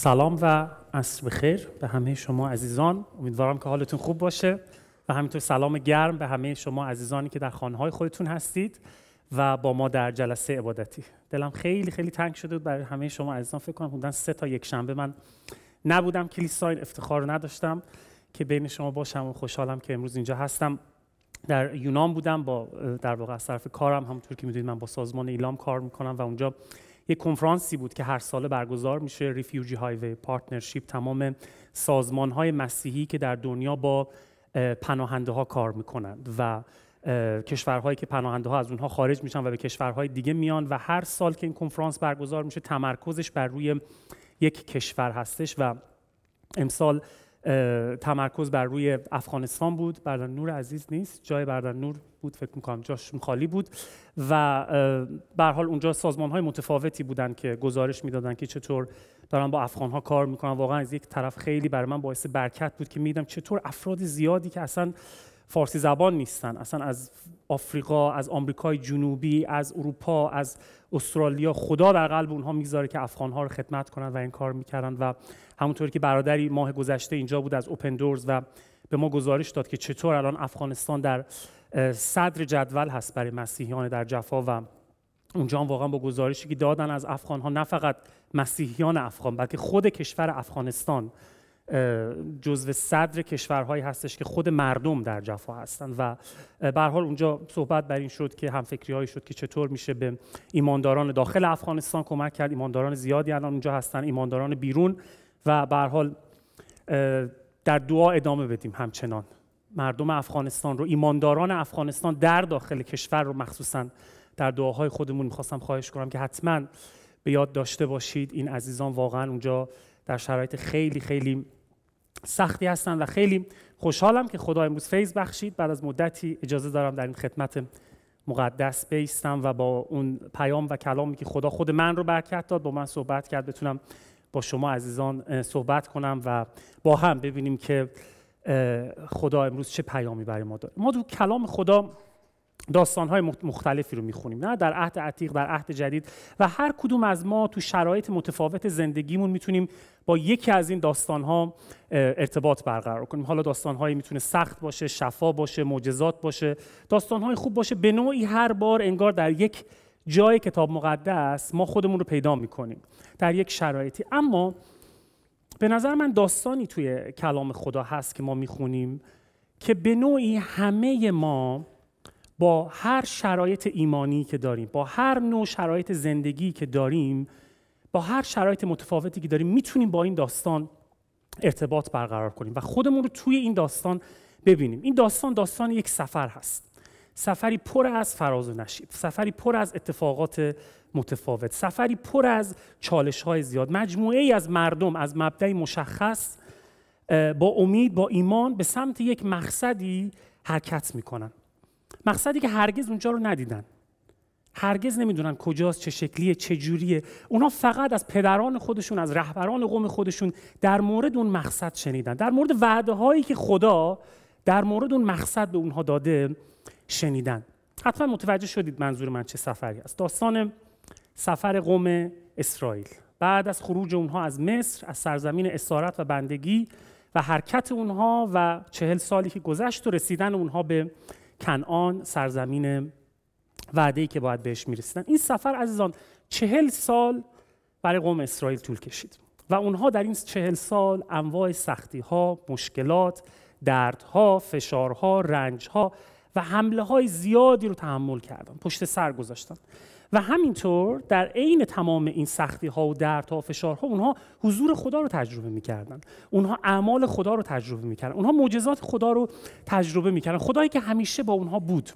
سلام و عصر بخیر به همه شما عزیزان امیدوارم که حالتون خوب باشه و همینطور سلام گرم به همه شما عزیزانی که در های خودتون هستید و با ما در جلسه عبادتی دلم خیلی خیلی تنگ شده بود برای همه شما عزیزان فکر کنم بودن سه تا یک شنبه من نبودم کلیسا این افتخار نداشتم که بین شما باشم و خوشحالم که امروز اینجا هستم در یونان بودم با در واقع از طرف کارم همونطور که من با سازمان ایلام کار میکنم و اونجا یک کنفرانسی بود که هر ساله برگزار میشه ریفیوجی هایوی پارتنرشیپ تمام سازمان های مسیحی که در دنیا با پناهنده ها کار میکنند و کشورهایی که پناهنده ها از اونها خارج میشن و به کشورهای دیگه میان و هر سال که این کنفرانس برگزار میشه تمرکزش بر روی یک کشور هستش و امسال تمرکز بر روی افغانستان بود بردن نور عزیز نیست جای بردن نور بود فکر میکنم جاش خالی بود و به حال اونجا سازمان متفاوتی بودن که گزارش می‌دادن که چطور دارن با افغان کار میکنن واقعا از یک طرف خیلی برای من باعث برکت بود که میدم چطور افراد زیادی که اصلا فارسی زبان نیستن اصلا از آفریقا از آمریکای جنوبی از اروپا از استرالیا خدا در قلب اونها میگذاره که افغان رو خدمت کنن و این کار میکردن و همونطوری که برادری ماه گذشته اینجا بود از اوپن دورز و به ما گزارش داد که چطور الان افغانستان در صدر جدول هست برای مسیحیان در جفا و اونجا هم واقعا با گزارشی که دادن از افغان ها نه فقط مسیحیان افغان بلکه خود کشور افغانستان جزو صدر کشورهایی هستش که خود مردم در جفا هستند و به حال اونجا صحبت بر این شد که هایی شد که چطور میشه به ایمانداران داخل افغانستان کمک کرد ایمانداران زیادی الان اونجا هستن ایمانداران بیرون و به حال در دعا ادامه بدیم همچنان مردم افغانستان رو ایمانداران افغانستان در داخل کشور رو مخصوصا در دعاهای خودمون میخواستم خواهش کنم که حتما به یاد داشته باشید این عزیزان واقعا اونجا در شرایط خیلی خیلی سختی هستن و خیلی خوشحالم که خدا امروز فیض بخشید بعد از مدتی اجازه دارم در این خدمت مقدس بیستم و با اون پیام و کلامی که خدا خود من رو برکت داد با من صحبت کرد بتونم با شما عزیزان صحبت کنم و با هم ببینیم که خدا امروز چه پیامی برای ما داره ما تو کلام خدا داستانهای مختلفی رو میخونیم نه در عهد عتیق در عهد جدید و هر کدوم از ما تو شرایط متفاوت زندگیمون میتونیم با یکی از این داستانها ارتباط برقرار کنیم حالا داستانهایی میتونه سخت باشه شفا باشه معجزات باشه داستانهای خوب باشه به نوعی هر بار انگار در یک جای کتاب مقدس ما خودمون رو پیدا میکنیم در یک شرایطی اما به نظر من داستانی توی کلام خدا هست که ما میخونیم که به نوعی همه ما با هر شرایط ایمانی که داریم با هر نوع شرایط زندگی که داریم با هر شرایط متفاوتی که داریم میتونیم با این داستان ارتباط برقرار کنیم و خودمون رو توی این داستان ببینیم این داستان داستان یک سفر هست سفری پر از فراز و نشیب سفری پر از اتفاقات متفاوت سفری پر از چالش های زیاد مجموعه ای از مردم از مبدع مشخص با امید با ایمان به سمت یک مقصدی حرکت میکنن مقصدی که هرگز اونجا رو ندیدن هرگز نمیدونن کجاست چه شکلیه چه جوریه اونا فقط از پدران خودشون از رهبران قوم خودشون در مورد اون مقصد شنیدن در مورد وعده هایی که خدا در مورد اون مقصد به اونها داده شنیدن حتما متوجه شدید منظور من چه سفری است داستان سفر قوم اسرائیل بعد از خروج اونها از مصر از سرزمین اسارت و بندگی و حرکت اونها و چهل سالی که گذشت و رسیدن اونها به کنعان سرزمین وعده‌ای که باید بهش میرسیدن این سفر عزیزان چهل سال برای قوم اسرائیل طول کشید و اونها در این چهل سال انواع سختی ها، مشکلات، دردها، فشارها، رنجها و حمله های زیادی رو تحمل کردن پشت سر گذاشتن و همینطور در عین تمام این سختی ها و دردها و فشارها اونها حضور خدا رو تجربه میکردن اونها اعمال خدا رو تجربه میکردن اونها معجزات خدا رو تجربه میکردن خدایی که همیشه با اونها بود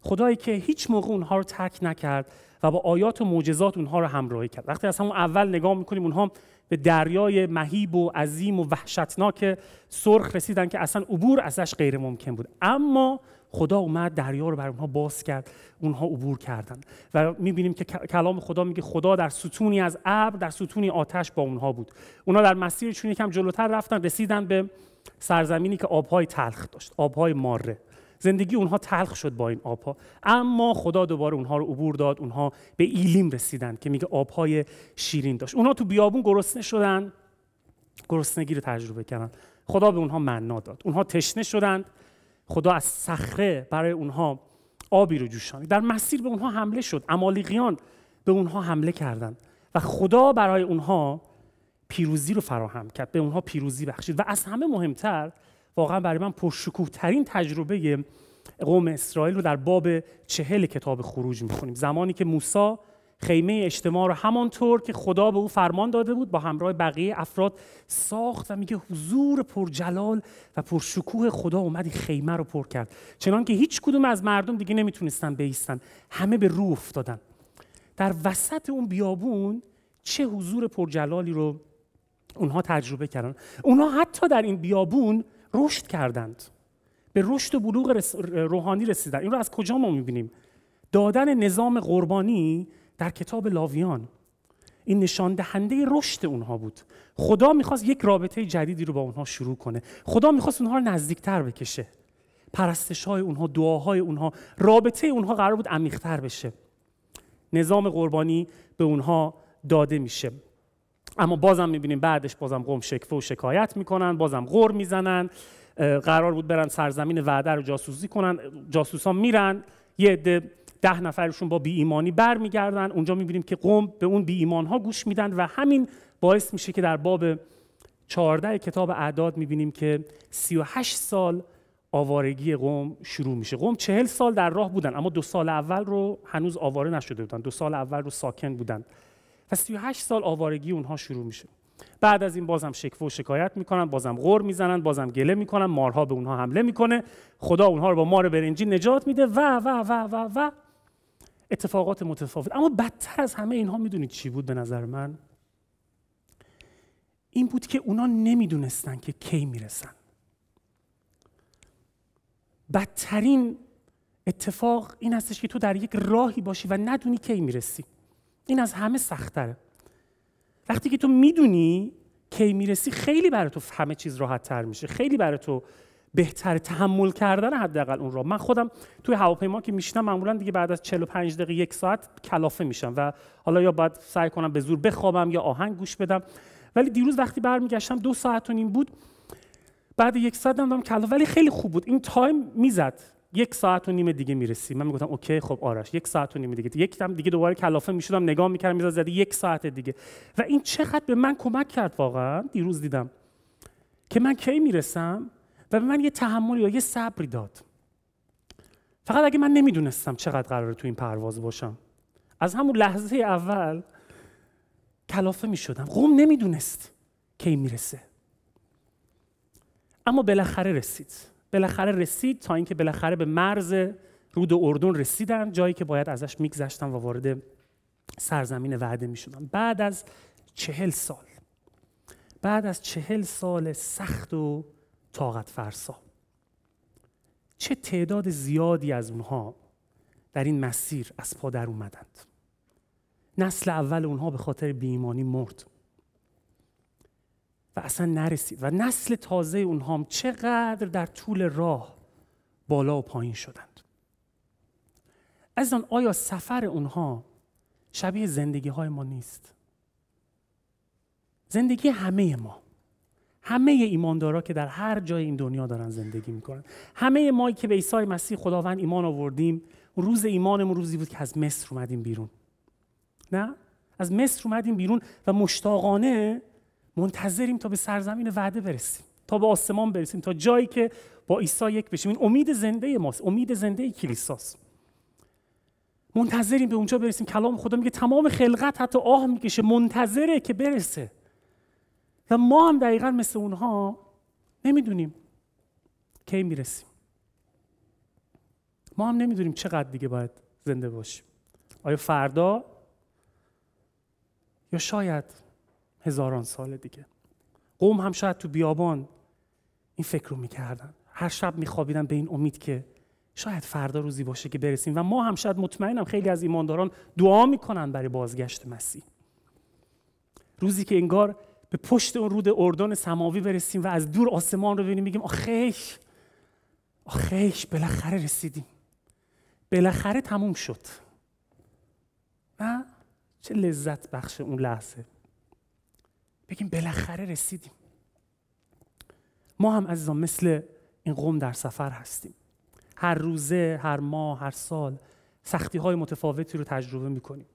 خدایی که هیچ موقع اونها رو ترک نکرد و با آیات و معجزات اونها رو همراهی کرد وقتی از همون اول نگاه میکنیم اونها به دریای مهیب و عظیم و وحشتناک سرخ رسیدن که اصلا عبور ازش غیر ممکن بود اما خدا اومد دریا رو بر اونها باز کرد اونها عبور کردن و میبینیم که کلام خدا میگه خدا در ستونی از ابر در ستونی آتش با اونها بود اونها در مسیرشون یکم جلوتر رفتن رسیدن به سرزمینی که آبهای تلخ داشت آبهای ماره زندگی اونها تلخ شد با این آبها اما خدا دوباره اونها رو عبور داد اونها به ایلیم رسیدند که میگه آبهای شیرین داشت اونها تو بیابون گرسنه شدن گرسنگی رو تجربه کردن خدا به اونها منا داد اونها تشنه شدند خدا از صخره برای اونها آبی رو جوشانید در مسیر به اونها حمله شد امالیقیان به اونها حمله کردند و خدا برای اونها پیروزی رو فراهم کرد به اونها پیروزی بخشید و از همه مهمتر واقعا برای من پرشکوه ترین تجربه قوم اسرائیل رو در باب چهل کتاب خروج میخونیم زمانی که موسی خیمه اجتماع رو همانطور که خدا به او فرمان داده بود با همراه بقیه افراد ساخت و میگه حضور پرجلال و پرشکوه خدا اومدی خیمه رو پر کرد چنان که هیچ کدوم از مردم دیگه نمیتونستن بیستن همه به رو افتادن در وسط اون بیابون چه حضور پرجلالی رو اونها تجربه کردن اونها حتی در این بیابون رشد کردند به رشد و بلوغ روحانی رسیدند. این رو از کجا ما میبینیم دادن نظام قربانی در کتاب لاویان این نشان دهنده رشد اونها بود خدا میخواست یک رابطه جدیدی رو با اونها شروع کنه خدا میخواست اونها رو نزدیکتر بکشه پرستش های اونها دعاهای اونها رابطه اونها قرار بود عمیقتر بشه نظام قربانی به اونها داده میشه اما بازم میبینیم بعدش بازم قوم شکفه و شکایت میکنن بازم غور میزنن قرار بود برن سرزمین وعده رو جاسوسی کنن جاسوسان میرن یه عده ده نفرشون با بی ایمانی برمیگردن اونجا میبینیم که قوم به اون بی ها گوش میدن و همین باعث میشه که در باب 14 کتاب اعداد میبینیم که 38 سال آوارگی قوم شروع میشه قوم چهل سال در راه بودن اما دو سال اول رو هنوز آواره نشده بودن دو سال اول رو ساکن بودن و 38 سال آوارگی اونها شروع میشه بعد از این بازم شکوه و شکایت میکنن بازم غور میزنن بازم گله میکنن مارها به اونها حمله میکنه خدا اونها رو با مار برنجی نجات میده و و و و و اتفاقات متفاوت اما بدتر از همه اینها میدونید چی بود به نظر من این بود که اونها نمیدونستن که کی میرسن بدترین اتفاق این هستش که تو در یک راهی باشی و ندونی کی میرسی این از همه سختره وقتی که تو میدونی کی میرسی خیلی برای تو همه چیز راحت تر میشه خیلی برای تو بهتر تحمل کردن حداقل اون را من خودم توی هواپیما که میشینم معمولا دیگه بعد از 45 دقیقه یک ساعت کلافه میشم و حالا یا باید سعی کنم به زور بخوابم یا آهنگ گوش بدم ولی دیروز وقتی برمیگشتم دو ساعت و نیم بود بعد یک ساعت هم کلافه ولی خیلی خوب بود این تایم میزد یک ساعت و نیم دیگه میرسی من میگفتم اوکی خب آرش یک ساعت و نیم دیگه یک دم دیگه دوباره کلافه میشدم نگاه میکردم میزد زدی یک ساعت دیگه و این چقدر به من کمک کرد واقعا دیروز دیدم که من کی میرسم و به من یه تحمل یا یه صبری داد فقط اگه من نمیدونستم چقدر قراره تو این پرواز باشم از همون لحظه اول کلافه میشدم قوم نمیدونست کی میرسه اما بالاخره رسید بالاخره رسید تا اینکه بالاخره به مرز رود اردن رسیدن جایی که باید ازش میگذشتن و وارد سرزمین وعده میشدن بعد از چهل سال بعد از چهل سال سخت و طاقت فرسا چه تعداد زیادی از اونها در این مسیر از پا در اومدند نسل اول اونها به خاطر بیمانی مرد و اصلا نرسید و نسل تازه اونها هم چقدر در طول راه بالا و پایین شدند از آن آیا سفر اونها شبیه زندگی های ما نیست زندگی همه ما همه ایماندارا که در هر جای این دنیا دارن زندگی میکنن همه ما که به عیسی مسیح خداوند ایمان آوردیم روز ایمانمون روزی بود که از مصر اومدیم بیرون نه از مصر اومدیم بیرون و مشتاقانه منتظریم تا به سرزمین وعده برسیم تا به آسمان برسیم تا جایی که با عیسی یک بشیم این امید زنده ماست امید زنده کلیساست منتظریم به اونجا برسیم کلام خدا میگه تمام خلقت حتی آه میکشه منتظره که برسه و ما هم دقیقا مثل اونها نمیدونیم کی میرسیم ما هم نمیدونیم چقدر دیگه باید زنده باشیم آیا فردا یا شاید هزاران سال دیگه قوم هم شاید تو بیابان این فکر رو میکردن هر شب میخوابیدن به این امید که شاید فردا روزی باشه که برسیم و ما هم شاید مطمئنم خیلی از ایمانداران دعا میکنن برای بازگشت مسیح روزی که انگار به پشت اون رود اردن سماوی برسیم و از دور آسمان رو ببینیم میگیم آخیش آخیش بالاخره رسیدیم بالاخره تموم شد نه چه لذت بخش اون لحظه بگیم بالاخره رسیدیم ما هم عزیزان مثل این قوم در سفر هستیم هر روزه هر ماه هر سال سختی های متفاوتی رو تجربه میکنیم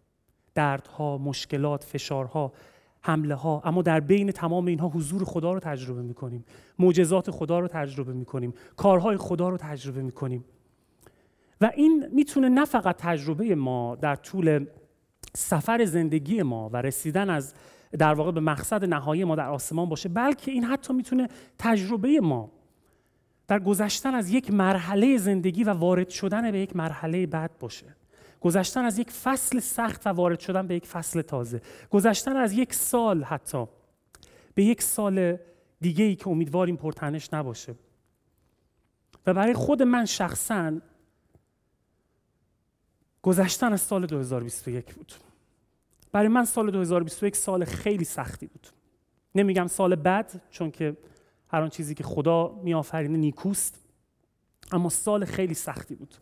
دردها مشکلات فشارها حمله ها اما در بین تمام اینها حضور خدا رو تجربه میکنیم معجزات خدا رو تجربه میکنیم کارهای خدا رو تجربه میکنیم و این میتونه نه فقط تجربه ما در طول سفر زندگی ما و رسیدن از در واقع به مقصد نهایی ما در آسمان باشه بلکه این حتی میتونه تجربه ما در گذشتن از یک مرحله زندگی و وارد شدن به یک مرحله بعد باشه گذشتن از یک فصل سخت و وارد شدن به یک فصل تازه گذشتن از یک سال حتی به یک سال دیگه ای که امیدواریم پرتنش نباشه و برای خود من شخصا گذشتن از سال 2021 بود برای من سال 2021 سال خیلی سختی بود نمیگم سال بد چون که هر آن چیزی که خدا میآفرینه نیکوست اما سال خیلی سختی بود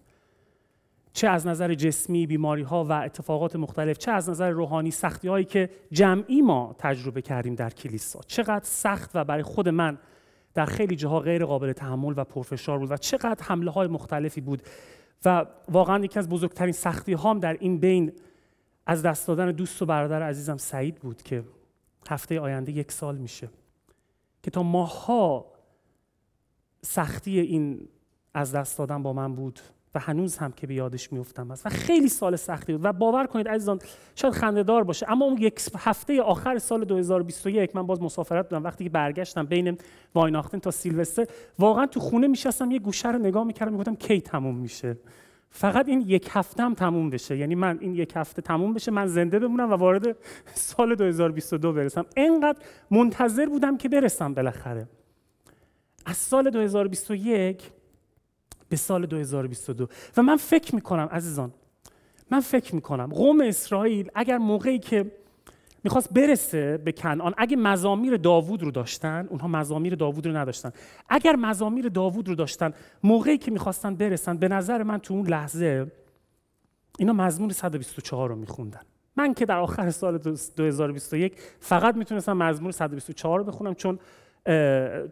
چه از نظر جسمی بیماری ها و اتفاقات مختلف چه از نظر روحانی سختی هایی که جمعی ما تجربه کردیم در کلیسا چقدر سخت و برای خود من در خیلی جاها غیر قابل تحمل و پرفشار بود و چقدر حمله های مختلفی بود و واقعا یکی از بزرگترین سختی هام در این بین از دست دادن دوست و برادر عزیزم سعید بود که هفته آینده یک سال میشه که تا ماها سختی این از دست دادن با من بود و هنوز هم که به یادش میفتم هست و خیلی سال سختی بود و باور کنید عزیزان شاید خندهدار باشه اما اون یک هفته آخر سال 2021 من باز مسافرت بودم وقتی که برگشتم بین وایناختن تا سیلوستر واقعا تو خونه میشستم یه گوشه رو نگاه میکردم میگفتم کی تموم میشه فقط این یک هفته هم تموم بشه یعنی من این یک هفته تموم بشه من زنده بمونم و وارد سال 2022 برسم انقدر منتظر بودم که برسم بالاخره از سال 2021 به سال 2022 و من فکر میکنم عزیزان من فکر میکنم قوم اسرائیل اگر موقعی که میخواست برسه به کنعان اگه مزامیر داوود رو داشتن اونها مزامیر داوود رو نداشتن اگر مزامیر داوود رو داشتن موقعی که میخواستن برسن به نظر من تو اون لحظه اینا مزمور 124 رو میخوندن من که در آخر سال 2021 فقط میتونستم مزمور 124 رو بخونم چون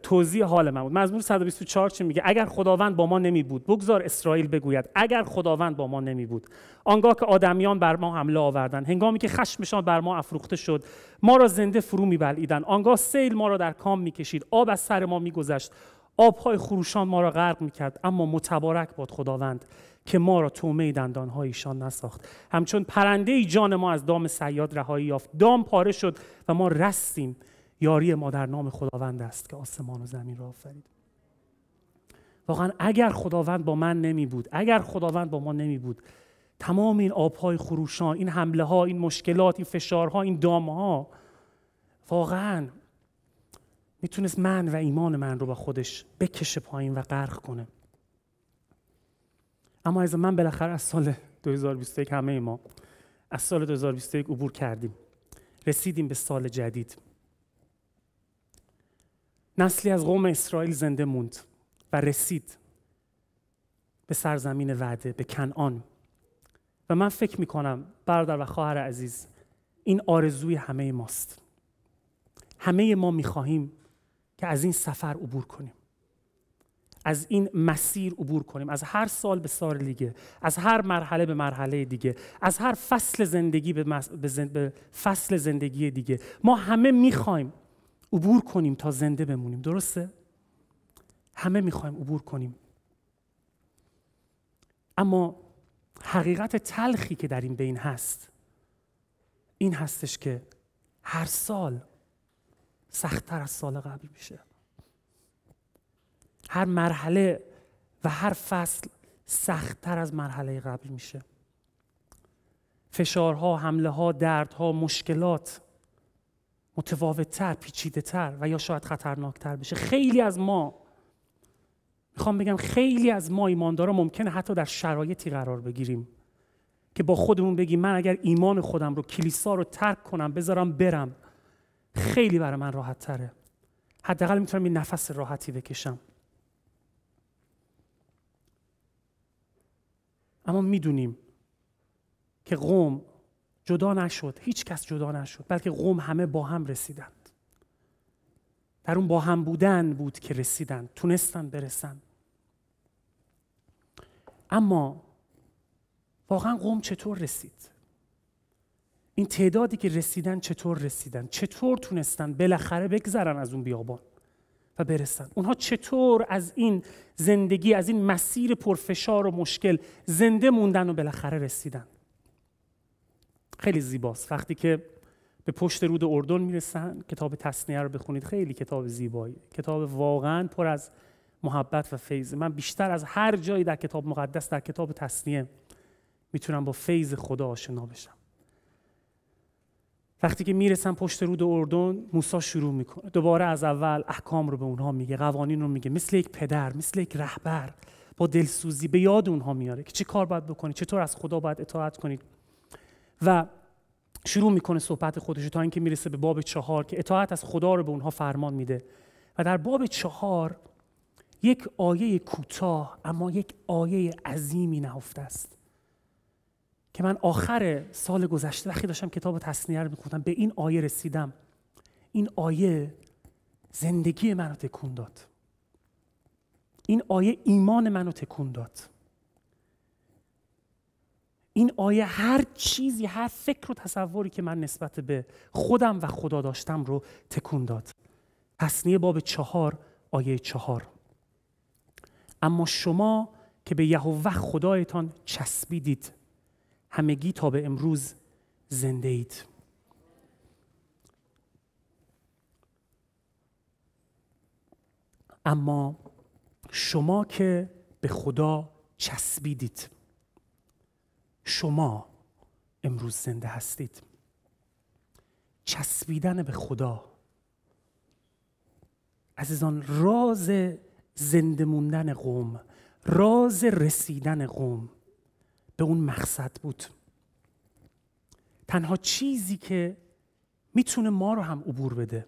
توضیح حال من بود مزمور 124 چی میگه اگر خداوند با ما نمی بود بگذار اسرائیل بگوید اگر خداوند با ما نمی بود آنگاه که آدمیان بر ما حمله آوردند هنگامی که خشمشان بر ما افروخته شد ما را زنده فرو میبلعیدند آنگاه سیل ما را در کام میکشید آب از سر ما میگذشت آبهای خروشان ما را غرق کرد اما متبارک باد خداوند که ما را تومه دندانهایشان نساخت همچون پرنده ای جان ما از دام سیاد رهایی یافت دام پاره شد و ما رستیم یاری ما در نام خداوند است که آسمان و زمین را آفرید واقعا اگر خداوند با من نمی بود اگر خداوند با ما نمی بود تمام این آبهای خروشان این حمله ها این مشکلات این فشارها این ها، واقعا میتونست من و ایمان من رو با خودش بکشه پایین و غرق کنه اما از من بالاخره از سال 2021 همه ما از سال 2021 عبور کردیم رسیدیم به سال جدید نسلی از قوم اسرائیل زنده موند و رسید به سرزمین وعده به کنعان و من فکر می کنم برادر و خواهر عزیز این آرزوی همه ماست همه ما می خواهیم که از این سفر عبور کنیم از این مسیر عبور کنیم از هر سال به سال دیگه از هر مرحله به مرحله دیگه از هر فصل زندگی به, فصل زندگی دیگه ما همه میخوایم عبور کنیم تا زنده بمونیم درسته؟ همه میخوایم عبور کنیم اما حقیقت تلخی که در این بین هست این هستش که هر سال سختتر از سال قبل میشه هر مرحله و هر فصل سختتر از مرحله قبل میشه فشارها، حمله ها، دردها، مشکلات متفاوتتر پیچیدهتر و یا شاید خطرناکتر بشه خیلی از ما میخوام بگم خیلی از ما ایماندارا ممکنه حتی در شرایطی قرار بگیریم که با خودمون بگیم من اگر ایمان خودم رو کلیسا رو ترک کنم بذارم برم خیلی برای من راحت تره حداقل میتونم این نفس راحتی بکشم اما میدونیم که قوم جدا نشد هیچ کس جدا نشد بلکه قوم همه با هم رسیدند در اون با هم بودن بود که رسیدند تونستند برسند اما واقعا قوم چطور رسید این تعدادی که رسیدن چطور رسیدن چطور تونستن بالاخره بگذرن از اون بیابان و برسن اونها چطور از این زندگی از این مسیر پرفشار و مشکل زنده موندن و بالاخره رسیدن خیلی زیباست وقتی که به پشت رود اردن میرسن کتاب تصنیه رو بخونید خیلی کتاب زیبایی کتاب واقعا پر از محبت و فیض من بیشتر از هر جایی در کتاب مقدس در کتاب تصنیه میتونم با فیض خدا آشنا بشم وقتی که میرسن پشت رود اردن موسی شروع میکنه دوباره از اول احکام رو به اونها میگه قوانین رو میگه مثل یک پدر مثل یک رهبر با دلسوزی به یاد اونها میاره که چه کار باید بکنید چطور از خدا باید اطاعت کنید و شروع میکنه صحبت خودش تا اینکه میرسه به باب چهار که اطاعت از خدا رو به اونها فرمان میده و در باب چهار یک آیه کوتاه اما یک آیه عظیمی نهفته است که من آخر سال گذشته وقتی داشتم کتاب تصنیه رو میخوندم به این آیه رسیدم این آیه زندگی منو تکون داد این آیه ایمان منو تکون داد این آیه هر چیزی هر فکر و تصوری که من نسبت به خودم و خدا داشتم رو تکون داد تصنیه باب چهار آیه چهار اما شما که به یهوه خدایتان چسبیدید همگی تا به امروز زنده اید اما شما که به خدا چسبیدید شما امروز زنده هستید چسبیدن به خدا عزیزان راز زنده موندن قوم راز رسیدن قوم به اون مقصد بود تنها چیزی که میتونه ما رو هم عبور بده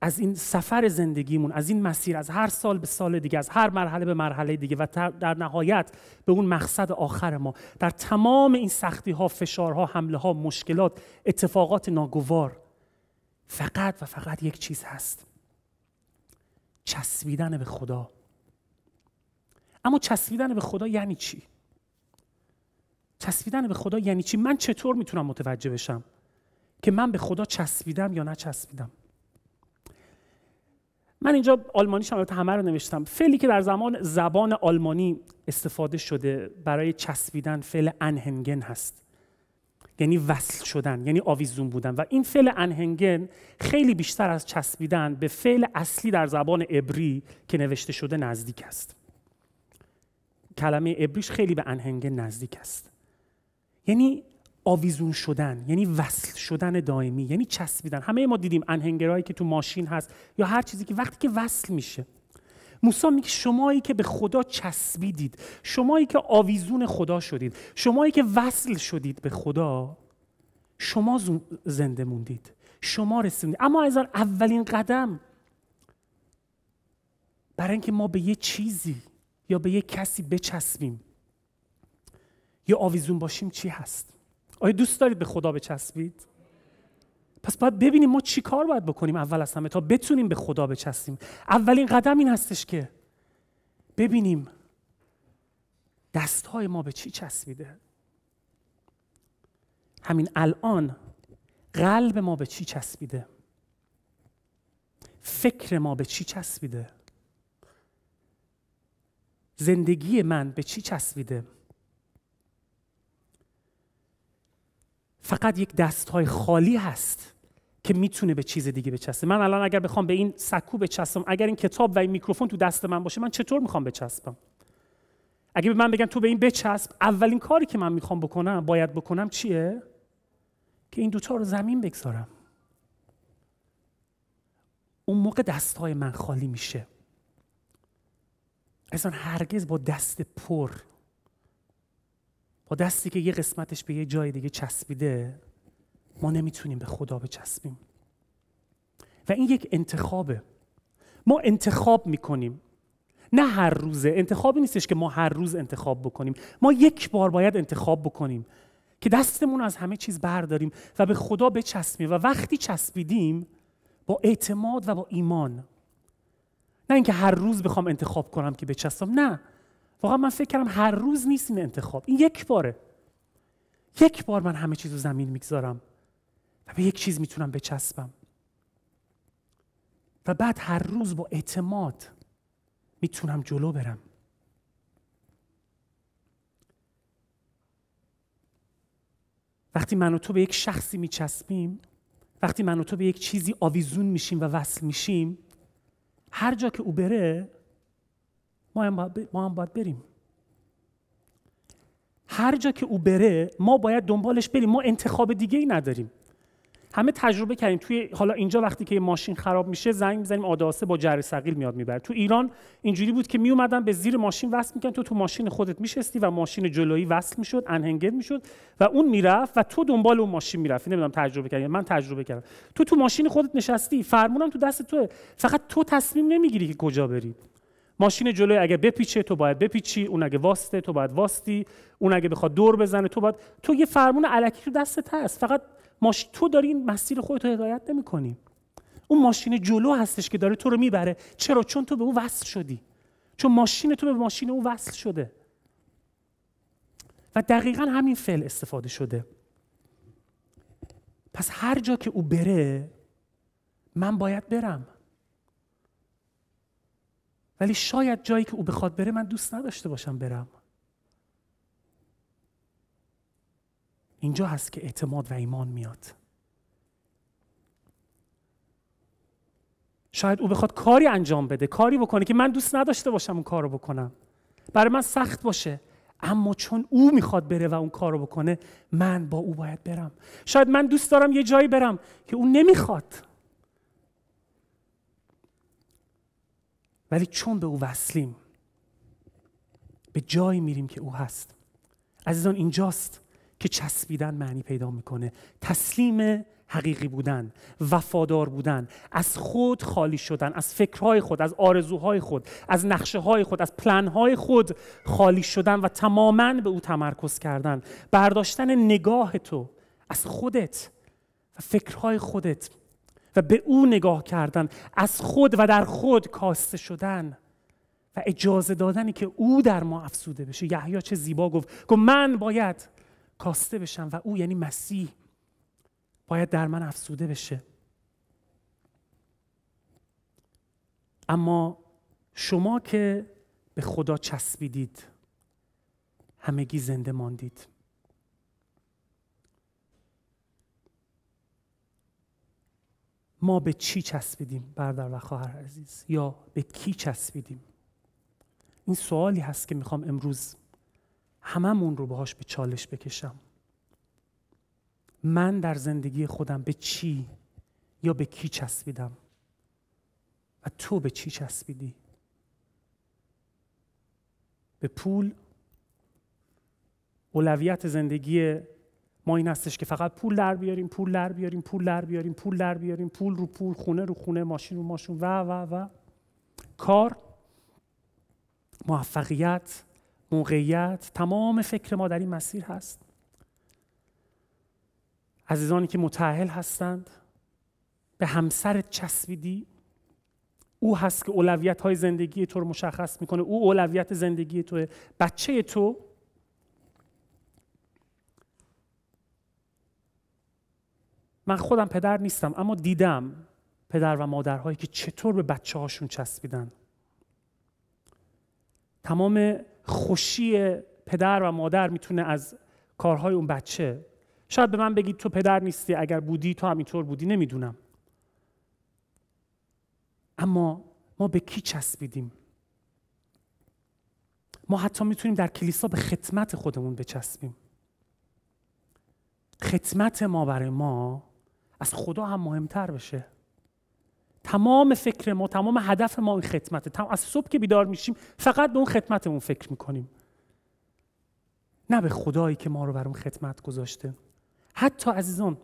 از این سفر زندگیمون از این مسیر از هر سال به سال دیگه از هر مرحله به مرحله دیگه و در نهایت به اون مقصد آخر ما در تمام این سختی ها فشارها حمله ها مشکلات اتفاقات ناگوار فقط و فقط یک چیز هست چسبیدن به خدا اما چسبیدن به خدا یعنی چی چسبیدن به خدا یعنی چی من چطور میتونم متوجه بشم که من به خدا چسبیدم یا نچسبیدم من اینجا آلمانیش هم همه رو نوشتم فعلی که در زمان زبان آلمانی استفاده شده برای چسبیدن فعل انهنگن هست یعنی وصل شدن یعنی آویزون بودن و این فعل انهنگن خیلی بیشتر از چسبیدن به فعل اصلی در زبان عبری که نوشته شده نزدیک است کلمه عبریش خیلی به انهنگن نزدیک است یعنی آویزون شدن یعنی وصل شدن دائمی یعنی چسبیدن همه ما دیدیم انهنگرهایی که تو ماشین هست یا هر چیزی که وقتی که وصل میشه موسی میگه شمایی که به خدا چسبیدید شمایی که آویزون خدا شدید شمایی که وصل شدید به خدا شما زنده موندید شما رسیدید اما از اولین قدم برای اینکه ما به یه چیزی یا به یه کسی بچسبیم یا آویزون باشیم چی هست آیا دوست دارید به خدا بچسبید پس باید ببینیم ما چی کار باید بکنیم اول از همه تا بتونیم به خدا بچسبیم اولین قدم این هستش که ببینیم دستهای ما به چی چسبیده همین الان قلب ما به چی چسبیده فکر ما به چی چسبیده زندگی من به چی چسبیده فقط یک های خالی هست که میتونه به چیز دیگه بچسبه من الان اگر بخوام به این سکو بچسبم اگر این کتاب و این میکروفون تو دست من باشه من چطور میخوام بچسبم اگه به من بگن تو به این بچسب اولین کاری که من میخوام بکنم باید بکنم چیه که این دوتا رو زمین بگذارم اون موقع های من خالی میشه اصلا هرگز با دست پر با دستی که یه قسمتش به یه جای دیگه چسبیده ما نمیتونیم به خدا بچسبیم و این یک انتخابه ما انتخاب میکنیم نه هر روزه انتخابی نیستش که ما هر روز انتخاب بکنیم ما یک بار باید انتخاب بکنیم که دستمون از همه چیز برداریم و به خدا بچسبیم و وقتی چسبیدیم با اعتماد و با ایمان نه اینکه هر روز بخوام انتخاب کنم که بچسبم نه واقعا من فکر کردم هر روز نیست این انتخاب این یک باره یک بار من همه چیز رو زمین میگذارم و به یک چیز میتونم بچسبم و بعد هر روز با اعتماد میتونم جلو برم وقتی من و تو به یک شخصی میچسبیم وقتی من و تو به یک چیزی آویزون میشیم و وصل میشیم هر جا که او بره ما هم باید, ما هم باید بریم هر جا که او بره ما باید دنبالش بریم ما انتخاب دیگه ای نداریم همه تجربه کردیم توی حالا اینجا وقتی که ماشین خراب میشه زنگ میزنیم آداسه با جر سقیل میاد میبره تو ایران اینجوری بود که میومدن به زیر ماشین وصل میکنن تو تو ماشین خودت میشستی و ماشین جلویی وصل میشد انهنگر میشد و اون میرفت و تو دنبال اون ماشین میرفتی نمیدونم تجربه کردی من تجربه کردم تو تو ماشین خودت نشستی فرمونم تو دست توه فقط تو تصمیم نمیگیری که کجا بری ماشین جلوی اگه بپیچه تو باید بپیچی اون اگه واسطه تو باید واستی اون اگه بخواد دور بزنه تو باید تو یه فرمون علکی تو دستت هست فقط ماش... تو داری این مسیر خودت رو هدایت نمی‌کنی اون ماشین جلو هستش که داره تو رو میبره چرا چون تو به او وصل شدی چون ماشین تو به ماشین او وصل شده و دقیقا همین فعل استفاده شده پس هر جا که او بره من باید برم ولی شاید جایی که او بخواد بره من دوست نداشته باشم برم اینجا هست که اعتماد و ایمان میاد شاید او بخواد کاری انجام بده کاری بکنه که من دوست نداشته باشم اون کار رو بکنم برای من سخت باشه اما چون او میخواد بره و اون کار رو بکنه من با او باید برم شاید من دوست دارم یه جایی برم که او نمیخواد ولی چون به او وصلیم به جایی میریم که او هست عزیزان اینجاست که چسبیدن معنی پیدا میکنه تسلیم حقیقی بودن وفادار بودن از خود خالی شدن از فکرهای خود از آرزوهای خود از نقشه های خود از پلنهای خود خالی شدن و تماما به او تمرکز کردن برداشتن نگاه تو از خودت و فکرهای خودت و به او نگاه کردن از خود و در خود کاسته شدن و اجازه دادنی که او در ما افسوده بشه یحیی چه زیبا گفت گفت من باید کاسته بشم و او یعنی مسیح باید در من افسوده بشه اما شما که به خدا چسبیدید همگی زنده ماندید ما به چی چسبیدیم بردر و خواهر عزیز یا به کی چسبیدیم این سوالی هست که میخوام امروز هممون رو باهاش به چالش بکشم من در زندگی خودم به چی یا به کی چسبیدم و تو به چی چسبیدی به پول اولویت زندگی ما این هستش که فقط پول در بیاریم پول در بیاریم پول در بیاریم پول در بیاریم پول رو پول خونه رو خونه ماشین رو ماشین و و و کار موفقیت موقعیت تمام فکر ما در این مسیر هست عزیزانی که متعهل هستند به همسر چسبیدی او هست که اولویت های زندگی تو رو مشخص میکنه او اولویت زندگی تو بچه تو من خودم پدر نیستم اما دیدم پدر و مادرهایی که چطور به بچه هاشون چسبیدن تمام خوشی پدر و مادر میتونه از کارهای اون بچه شاید به من بگید تو پدر نیستی اگر بودی تو همینطور بودی نمیدونم اما ما به کی چسبیدیم ما حتی میتونیم در کلیسا به خدمت خودمون بچسبیم خدمت ما برای ما از خدا هم مهمتر بشه تمام فکر ما تمام هدف ما این خدمته از صبح که بیدار میشیم فقط به اون خدمتمون فکر میکنیم نه به خدایی که ما رو بر اون خدمت گذاشته حتی عزیزان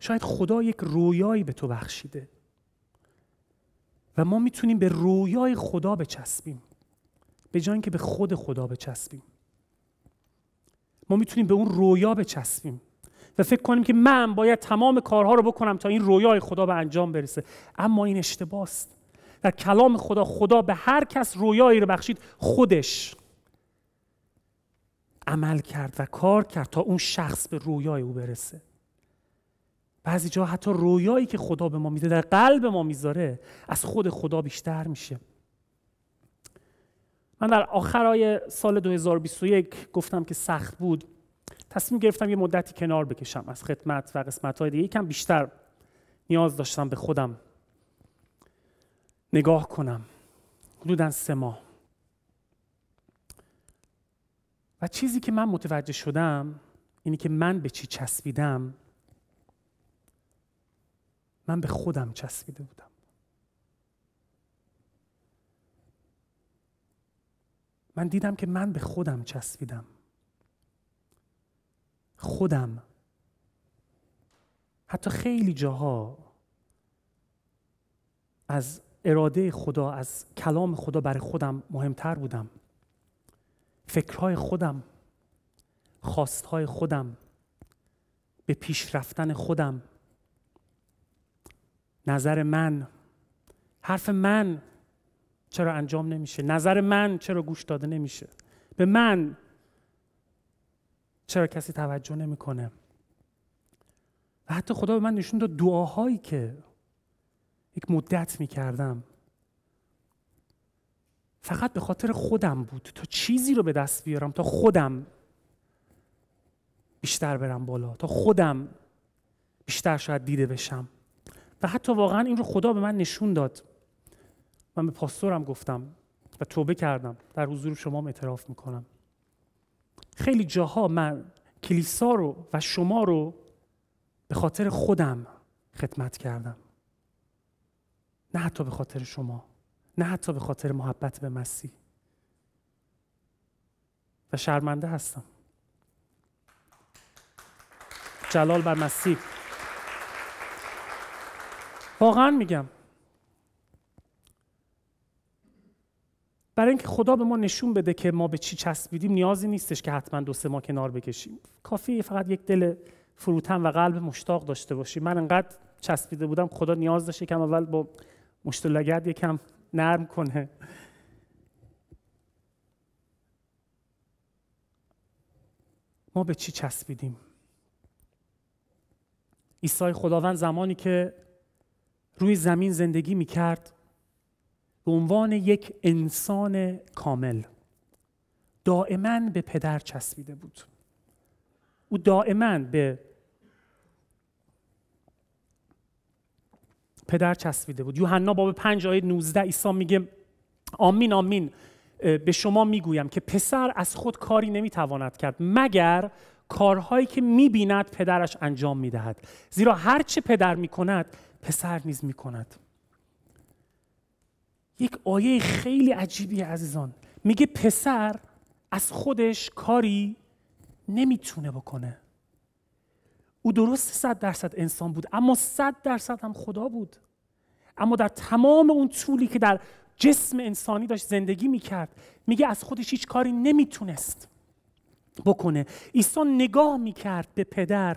شاید خدا یک رویایی به تو بخشیده و ما میتونیم به رویای خدا بچسبیم به جای اینکه به خود خدا بچسبیم ما میتونیم به اون رویا بچسبیم و فکر کنیم که من باید تمام کارها رو بکنم تا این رویای خدا به انجام برسه اما این اشتباه است در کلام خدا خدا به هر کس رویایی رو بخشید خودش عمل کرد و کار کرد تا اون شخص به رویای او برسه بعضی جا حتی رویایی که خدا به ما میده در قلب ما میذاره از خود خدا بیشتر میشه من در آخرای سال 2021 گفتم که سخت بود تصمیم گرفتم یه مدتی کنار بکشم از خدمت و قسمت های دیگه یکم بیشتر نیاز داشتم به خودم نگاه کنم حدودا سه ماه و چیزی که من متوجه شدم اینی که من به چی چسبیدم من به خودم چسبیده بودم من دیدم که من به خودم چسبیدم خودم حتی خیلی جاها از اراده خدا از کلام خدا برای خودم مهمتر بودم فکرهای خودم خواستهای خودم به پیش رفتن خودم نظر من حرف من چرا انجام نمیشه نظر من چرا گوش داده نمیشه به من چرا کسی توجه نمیکنه و حتی خدا به من نشون داد دعاهایی که یک مدت میکردم فقط به خاطر خودم بود تا چیزی رو به دست بیارم تا خودم بیشتر برم بالا تا خودم بیشتر شاید دیده بشم و حتی واقعا این رو خدا به من نشون داد من به پاستورم گفتم و توبه کردم در حضور شما اعتراف میکنم خیلی جاها من کلیسا رو و شما رو به خاطر خودم خدمت کردم نه حتی به خاطر شما نه حتی به خاطر محبت به مسیح و شرمنده هستم جلال بر مسیح واقعا میگم برای اینکه خدا به ما نشون بده که ما به چی چسبیدیم نیازی نیستش که حتما دو سه ما کنار بکشیم کافی فقط یک دل فروتن و قلب مشتاق داشته باشیم من انقدر چسبیده بودم خدا نیاز داشته یکم اول با مشت لگد یکم نرم کنه ما به چی چسبیدیم عیسی خداوند زمانی که روی زمین زندگی میکرد به عنوان یک انسان کامل دائما به پدر چسبیده بود او دائما به پدر چسبیده بود یوحنا باب 5 آیه 19 عیسی میگه آمین آمین به شما میگویم که پسر از خود کاری نمیتواند کرد مگر کارهایی که میبیند پدرش انجام میدهد زیرا هرچه پدر میکند پسر نیز میکند یک آیه خیلی عجیبی عزیزان میگه پسر از خودش کاری نمیتونه بکنه او درست صد درصد انسان بود اما صد درصد هم خدا بود اما در تمام اون طولی که در جسم انسانی داشت زندگی میکرد میگه از خودش هیچ کاری نمیتونست بکنه عیسی نگاه میکرد به پدر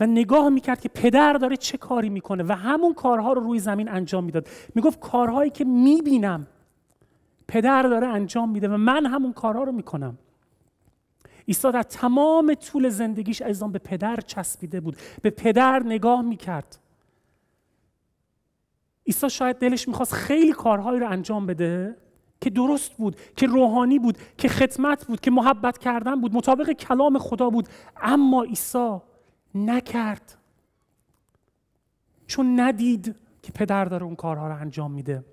و نگاه میکرد که پدر داره چه کاری میکنه و همون کارها رو روی زمین انجام میداد میگفت کارهایی که میبینم پدر داره انجام میده و من همون کارها رو میکنم عیسی در تمام طول زندگیش از به پدر چسبیده بود به پدر نگاه میکرد عیسی شاید دلش میخواست خیلی کارهایی رو انجام بده که درست بود که روحانی بود که خدمت بود که محبت کردن بود مطابق کلام خدا بود اما عیسی نکرد چون ندید که پدر داره اون کارها رو انجام میده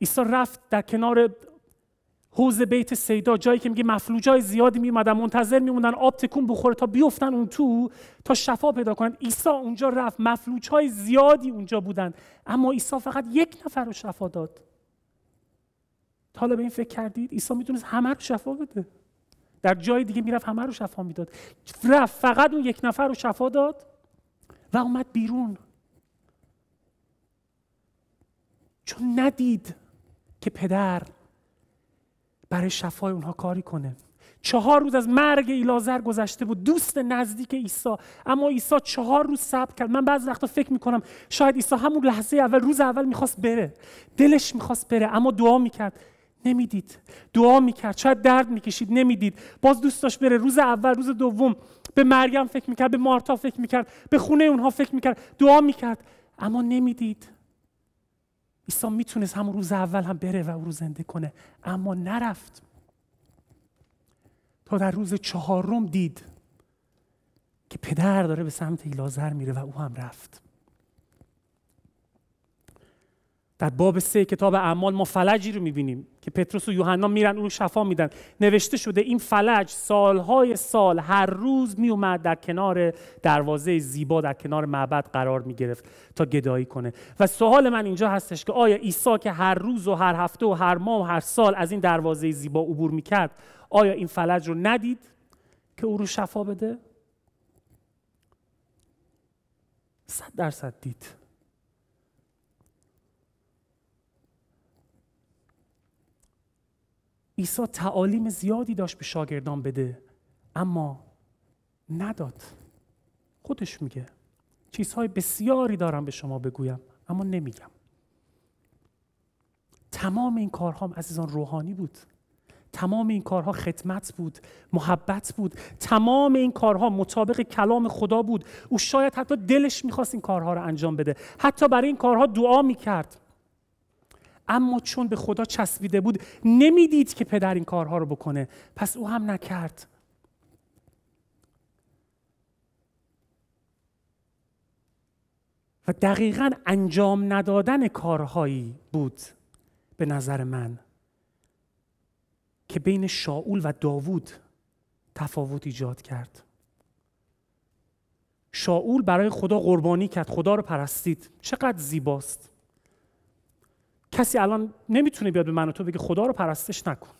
عیسی رفت در کنار حوز بیت سیدا جایی که میگه مفلوجای زیادی میومدن منتظر میموندن آب تکون بخوره تا بیفتن اون تو تا شفا پیدا کنن عیسی اونجا رفت مفلوجهای زیادی اونجا بودن اما عیسی فقط یک نفر رو شفا داد حالا به این فکر کردید عیسی میتونست همه رو شفا بده در جای دیگه میرفت همه رو شفا میداد رفت فقط اون یک نفر رو شفا داد و اومد بیرون چون ندید که پدر برای شفای اونها کاری کنه چهار روز از مرگ ایلازر گذشته بود دوست نزدیک عیسی اما عیسی چهار روز صبر کرد من بعض وقتا فکر میکنم شاید عیسی همون لحظه اول روز اول میخواست بره دلش میخواست بره اما دعا میکرد نمیدید دعا میکرد شاید درد میکشید نمیدید باز دوست داشت بره روز اول روز دوم به مریم فکر میکرد به مارتا فکر میکرد به خونه اونها فکر میکرد دعا میکرد اما نمیدید عیسی میتونست همون روز اول هم بره و او رو زنده کنه اما نرفت تا در روز چهارم دید که پدر داره به سمت ایلازر میره و او هم رفت در باب سه کتاب اعمال ما فلجی رو میبینیم که پتروس و یوحنا میرن او رو شفا میدن نوشته شده این فلج سالهای سال هر روز میومد در کنار دروازه زیبا در کنار معبد قرار میگرفت تا گدایی کنه و سوال من اینجا هستش که آیا عیسی که هر روز و هر هفته و هر ماه و هر سال از این دروازه زیبا عبور میکرد آیا این فلج رو ندید که او رو شفا بده صد درصد دید عیسی تعالیم زیادی داشت به شاگردان بده اما نداد خودش میگه چیزهای بسیاری دارم به شما بگویم اما نمیگم تمام این کارها عزیزان روحانی بود تمام این کارها خدمت بود محبت بود تمام این کارها مطابق کلام خدا بود او شاید حتی دلش میخواست این کارها رو انجام بده حتی برای این کارها دعا میکرد اما چون به خدا چسبیده بود نمیدید که پدر این کارها رو بکنه پس او هم نکرد و دقیقا انجام ندادن کارهایی بود به نظر من که بین شاول و داوود تفاوت ایجاد کرد شاول برای خدا قربانی کرد خدا رو پرستید چقدر زیباست کسی الان نمیتونه بیاد به من و تو بگه خدا رو پرستش نکن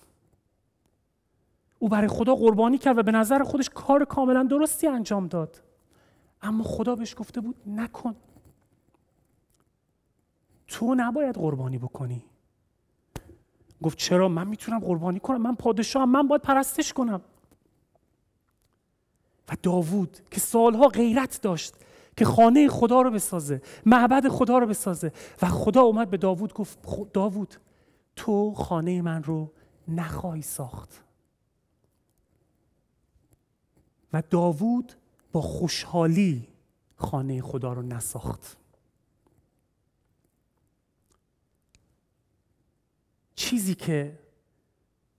او برای خدا قربانی کرد و به نظر خودش کار کاملا درستی انجام داد اما خدا بهش گفته بود نکن تو نباید قربانی بکنی گفت چرا من میتونم قربانی کنم من پادشاه من باید پرستش کنم و داوود که سالها غیرت داشت که خانه خدا رو بسازه معبد خدا رو بسازه و خدا اومد به داوود گفت داوود تو خانه من رو نخواهی ساخت و داوود با خوشحالی خانه خدا رو نساخت چیزی که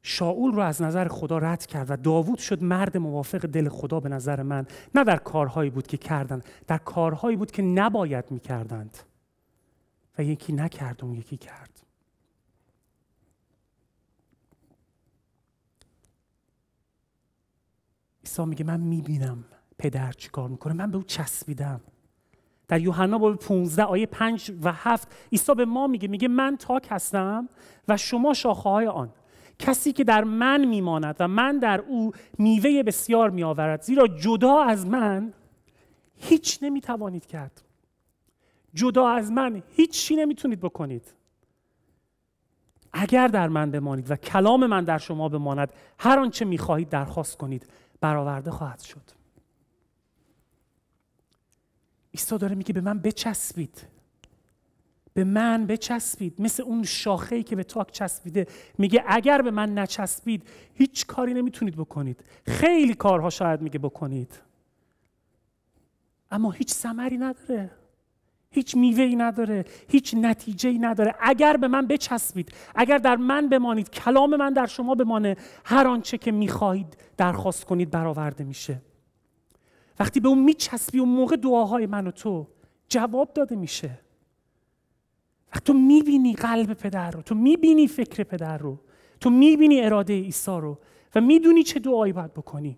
شاول رو از نظر خدا رد کرد و داوود شد مرد موافق دل خدا به نظر من نه در کارهایی بود که کردند در کارهایی بود که نباید میکردند و یکی نکرد اون یکی کرد عیسی میگه من میبینم پدر کار میکنه من به او چسبیدم در یوحنا باب 15 آیه 5 و 7 عیسی به ما میگه میگه من تاک هستم و شما شاخه های آن کسی که در من میماند و من در او میوه بسیار میآورد زیرا جدا از من هیچ نمیتوانید کرد جدا از من هیچی نمیتونید بکنید اگر در من بمانید و کلام من در شما بماند هر آنچه میخواهید درخواست کنید برآورده خواهد شد عیسی داره میگه به من بچسبید به من بچسبید مثل اون شاخه‌ای که به تاک چسبیده میگه اگر به من نچسبید هیچ کاری نمیتونید بکنید خیلی کارها شاید میگه بکنید اما هیچ ثمری نداره هیچ میوه نداره هیچ نتیجه نداره اگر به من بچسبید اگر در من بمانید کلام من در شما بمانه هر آنچه که میخواهید درخواست کنید برآورده میشه وقتی به اون میچسبی اون موقع دعاهای من و تو جواب داده میشه وقتی تو میبینی قلب پدر رو تو میبینی فکر پدر رو تو میبینی اراده عیسی رو و میدونی چه دعایی باید بکنی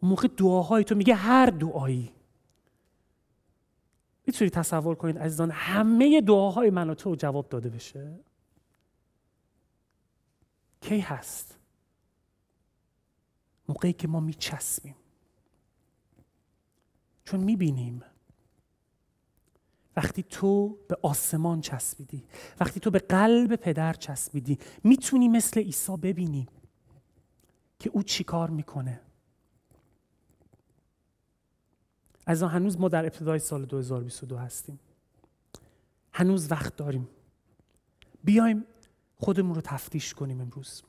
اون موقع دعاهای تو میگه هر دعایی میتونید تصور کنید عزیزان همه دعاهای من و تو جواب داده بشه کی هست موقعی که ما میچسبیم چون میبینیم وقتی تو به آسمان چسبیدی وقتی تو به قلب پدر چسبیدی میتونی مثل عیسی ببینی که او چی کار میکنه از هنوز ما در ابتدای سال 2022 هستیم هنوز وقت داریم بیایم خودمون رو تفتیش کنیم امروز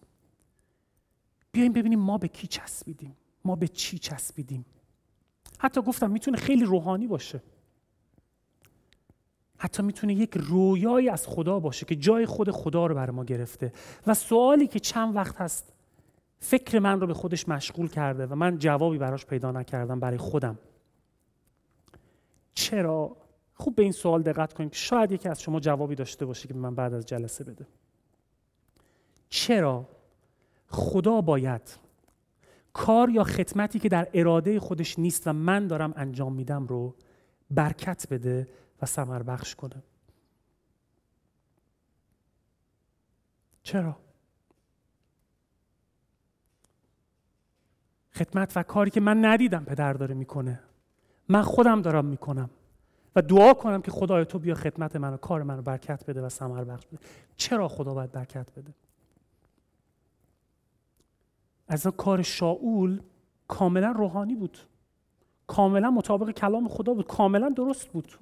بیایم ببینیم ما به کی چسبیدیم ما به چی چسبیدیم حتی گفتم میتونه خیلی روحانی باشه حتی میتونه یک رویایی از خدا باشه که جای خود خدا رو بر ما گرفته و سوالی که چند وقت هست فکر من رو به خودش مشغول کرده و من جوابی براش پیدا نکردم برای خودم چرا خوب به این سوال دقت کنید که شاید یکی از شما جوابی داشته باشه که من بعد از جلسه بده چرا خدا باید کار یا خدمتی که در اراده خودش نیست و من دارم انجام میدم رو برکت بده و سمر بخش کنه چرا؟ خدمت و کاری که من ندیدم پدر داره میکنه من خودم دارم میکنم و دعا کنم که خدای تو بیا خدمت منو کار منو برکت بده و سمر بخش بده چرا خدا باید برکت بده از این کار شاول کاملا روحانی بود کاملا مطابق کلام خدا بود کاملا درست بود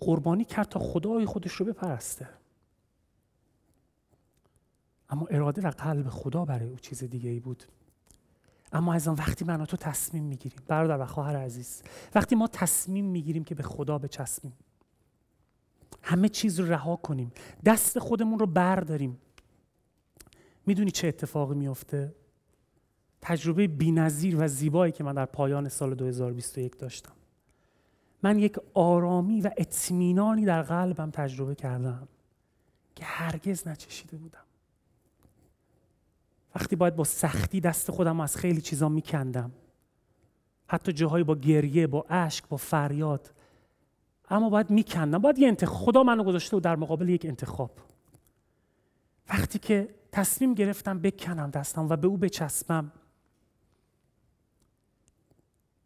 قربانی کرد تا خدای خودش رو بپرسته اما اراده و قلب خدا برای او چیز دیگه ای بود اما از آن وقتی من و تو تصمیم میگیریم برادر و خواهر عزیز وقتی ما تصمیم میگیریم که به خدا بچسبیم همه چیز رو رها کنیم دست خودمون رو برداریم میدونی چه اتفاقی میافته تجربه بینظیر و زیبایی که من در پایان سال 2021 داشتم من یک آرامی و اطمینانی در قلبم تجربه کردم که هرگز نچشیده بودم وقتی باید با سختی دست خودم از خیلی چیزا میکندم حتی جاهایی با گریه با اشک با فریاد اما باید میکندم باید یه انتخاب خدا منو گذاشته و در مقابل یک انتخاب وقتی که تصمیم گرفتم بکنم دستم و به او بچسبم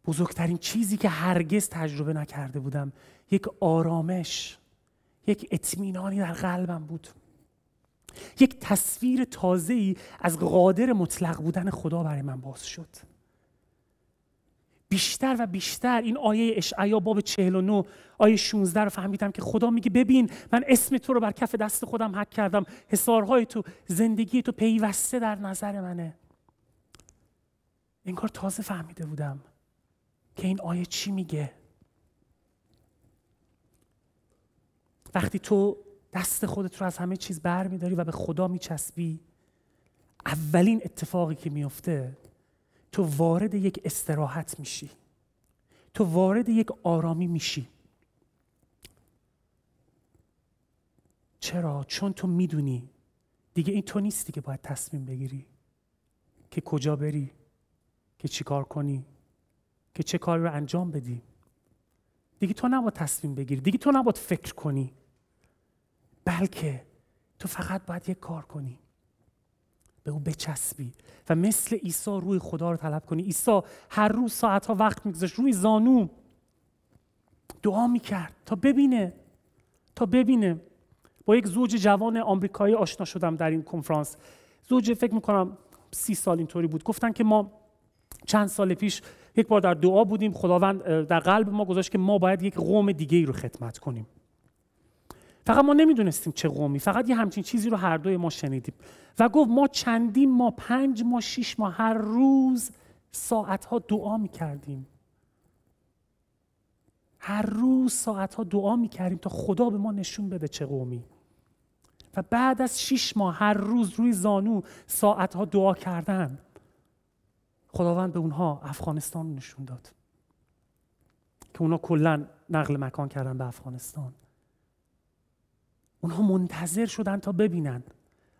بزرگترین چیزی که هرگز تجربه نکرده بودم یک آرامش یک اطمینانی در قلبم بود یک تصویر ای از قادر مطلق بودن خدا برای من باز شد بیشتر و بیشتر این آیه اشعیا باب 49 آیه 16 رو فهمیدم که خدا میگه ببین من اسم تو رو بر کف دست خودم حک کردم حسارهای تو زندگی تو پیوسته در نظر منه این کار تازه فهمیده بودم که این آیه چی میگه وقتی تو دست خودت رو از همه چیز بر میداری و به خدا میچسبی اولین اتفاقی که میفته تو وارد یک استراحت میشی تو وارد یک آرامی میشی چرا؟ چون تو میدونی دیگه این تو نیستی که باید تصمیم بگیری که کجا بری که چیکار کنی که چه کاری رو انجام بدی دیگه تو نباید تصمیم بگیری دیگه تو نباید فکر کنی بلکه تو فقط باید یک کار کنی به او بچسبی و مثل عیسی روی خدا رو طلب کنی عیسی هر روز ساعتها وقت میگذاشت روی زانو دعا میکرد تا ببینه تا ببینه با یک زوج جوان آمریکایی آشنا شدم در این کنفرانس زوج فکر میکنم سی سال اینطوری بود گفتن که ما چند سال پیش یک بار در دعا بودیم خداوند در قلب ما گذاشت که ما باید یک قوم دیگه ای رو خدمت کنیم فقط ما نمیدونستیم چه قومی فقط یه همچین چیزی رو هر دوی ما شنیدیم و گفت ما چندین ما پنج ما شیش ما هر روز ساعتها دعا میکردیم هر روز ساعتها دعا میکردیم تا خدا به ما نشون بده چه قومی و بعد از شیش ماه هر روز روی زانو ساعتها دعا کردن خداوند به اونها افغانستان رو نشون داد که اونها کلا نقل مکان کردن به افغانستان اونها منتظر شدن تا ببینن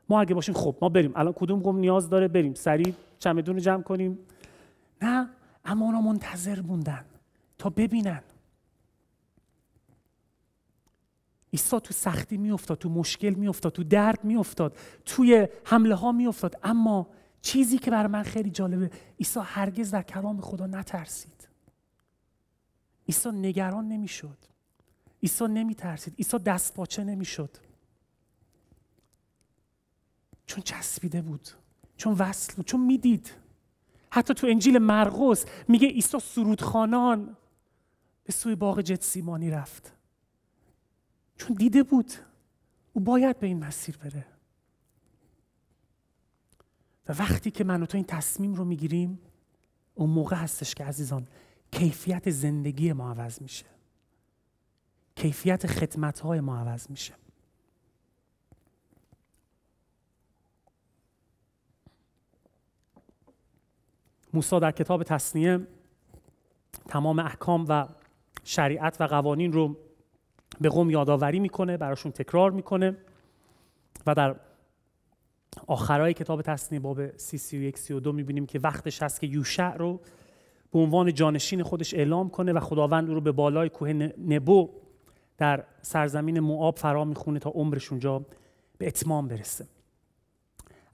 ما اگه باشیم خب ما بریم الان کدوم قوم نیاز داره بریم سریع چمدون رو جمع کنیم نه اما اونها منتظر موندن تا ببینن عیسی تو سختی میافتاد تو مشکل میافتاد تو درد میافتاد توی حمله ها میافتاد اما چیزی که برای من خیلی جالبه عیسی هرگز در کلام خدا نترسید عیسی نگران نمیشد عیسی نمیترسید عیسی دست پاچه نمیشد چون چسبیده بود چون وصل بود چون میدید حتی تو انجیل مرقس میگه عیسی سرودخانان به سوی باغ جتسیمانی رفت چون دیده بود او باید به این مسیر بره و وقتی که من و تو این تصمیم رو میگیریم اون موقع هستش که عزیزان کیفیت زندگی ما عوض میشه کیفیت خدمت های ما عوض میشه موسی در کتاب تصنیه تمام احکام و شریعت و قوانین رو به قوم یادآوری میکنه براشون تکرار میکنه و در آخرای کتاب تصنیه باب و 32 میبینیم که وقتش هست که یوشع رو به عنوان جانشین خودش اعلام کنه و خداوند او رو به بالای کوه نبو در سرزمین معاب فرا میخونه تا عمرش اونجا به اتمام برسه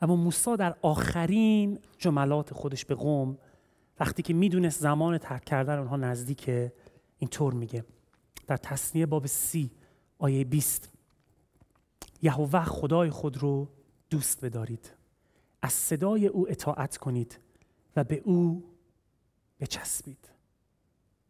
اما موسا در آخرین جملات خودش به قوم وقتی که میدونست زمان ترک کردن آنها نزدیکه اینطور میگه در تصنیه باب سی آیه 20 یهوه خدای خود رو دوست بدارید از صدای او اطاعت کنید و به او بچسبید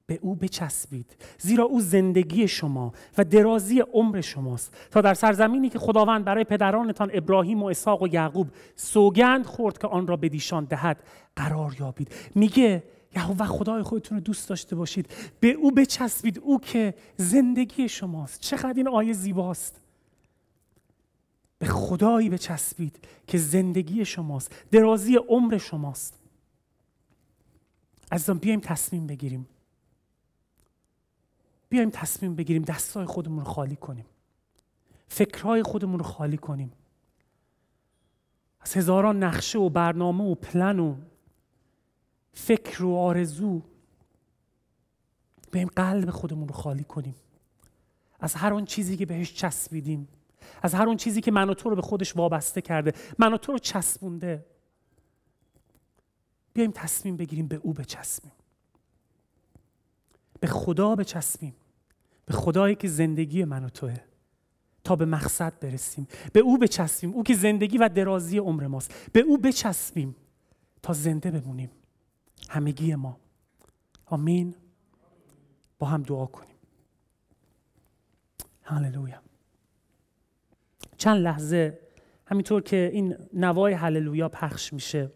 به او بچسبید زیرا او زندگی شما و درازی عمر شماست تا در سرزمینی که خداوند برای پدرانتان ابراهیم و اسحاق و یعقوب سوگند خورد که آن را به دیشان دهد قرار یابید میگه یهوه خدای خودتون رو دوست داشته باشید به او بچسبید او که زندگی شماست چقدر این آیه زیباست به خدایی بچسبید که زندگی شماست درازی عمر شماست عزیزان بیایم تصمیم بگیریم بیایم تصمیم بگیریم دستای خودمون رو خالی کنیم فکرهای خودمون رو خالی کنیم از هزاران نقشه و برنامه و پلن و فکر و آرزو بیایم قلب خودمون رو خالی کنیم از هر آن چیزی که بهش چسبیدیم از هر اون چیزی که من و تو رو به خودش وابسته کرده من و تو رو چسبونده بیایم تصمیم بگیریم به او بچسبیم به خدا بچسبیم به خدایی که زندگی من و توه تا به مقصد برسیم به او بچسبیم او که زندگی و درازی عمر ماست به او بچسبیم تا زنده بمونیم همگی ما آمین با هم دعا کنیم هللویا چند لحظه همینطور که این نوای هللویا پخش میشه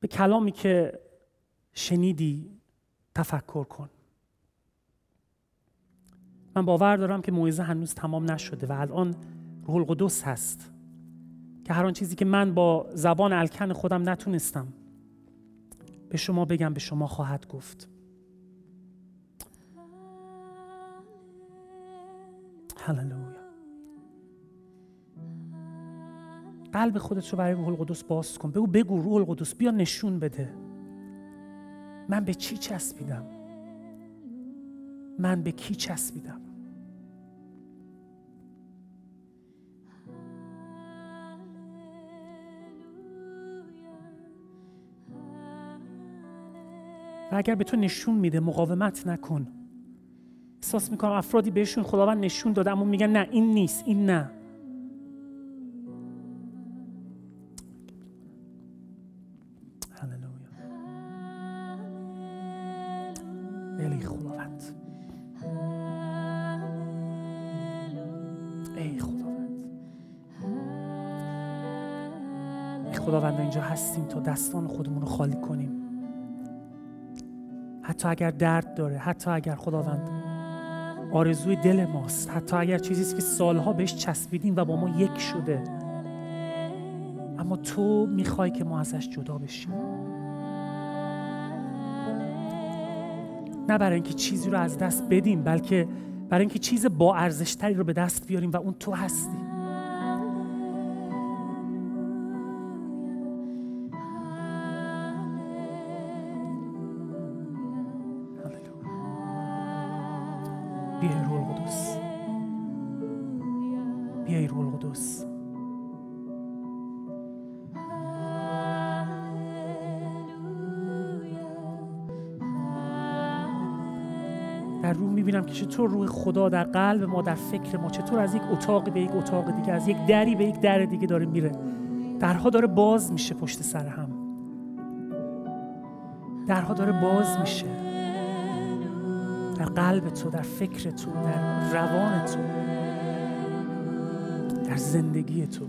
به کلامی که شنیدی تفکر کن من باور دارم که موعظه هنوز تمام نشده و الان روح القدس هست که هر آن چیزی که من با زبان الکن خودم نتونستم به شما بگم به شما خواهد گفت هللویا قلب خودت رو برای روح القدس باز کن بگو بگو روح القدس بیا نشون بده من به چی چسبیدم من به کی چسبیدم و اگر به تو نشون میده مقاومت نکن احساس میکنم افرادی بهشون خداوند نشون داده اما میگن نه این نیست این نه تا دستان خودمون رو خالی کنیم حتی اگر درد داره حتی اگر خداوند آرزوی دل ماست حتی اگر چیزیست که سالها بهش چسبیدیم و با ما یک شده اما تو میخوای که ما ازش جدا بشیم نه برای اینکه چیزی رو از دست بدیم بلکه برای اینکه چیز با ارزشتری رو به دست بیاریم و اون تو هستی چطور روی خدا در قلب ما در فکر ما چطور از یک اتاق به یک اتاق دیگه از یک دری به یک در دیگه داره میره درها داره باز میشه پشت سر هم درها داره باز میشه در قلب تو در فکر تو در روان تو در زندگی تو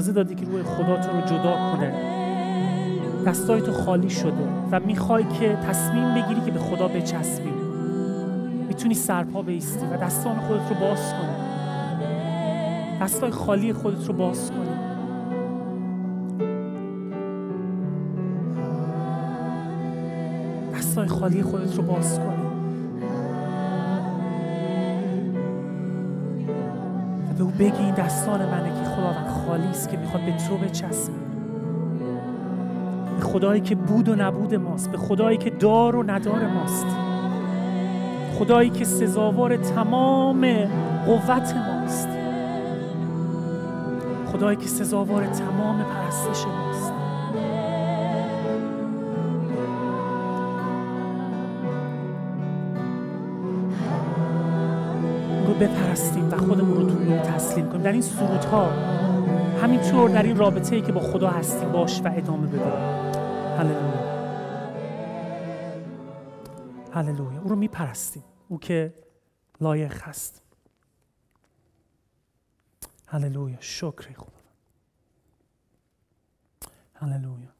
اجازه دادی که روی خدا تو رو جدا کنه دستای تو خالی شده و میخوای که تصمیم بگیری که به خدا بچسبی میتونی سرپا بیستی و دستان خودت رو باز کنی دستای خالی خودت رو باز کنی دستای خالی خودت رو باز کن به او بگی این دستان منه که خداوند خالی است که میخواد به تو بچسبه به خدایی که بود و نبود ماست به خدایی که دار و ندار ماست خدایی که سزاوار تمام قوت ماست خدایی که سزاوار تمام پرستش ماست بپرستیم و خودمون رو توی او تسلیم کنیم در این سرودها همینطور در این رابطه ای که با خدا هستی باش و ادامه بده هللویا هللویا او رو میپرستیم او که لایق هست هللویا شکر خدا هللویا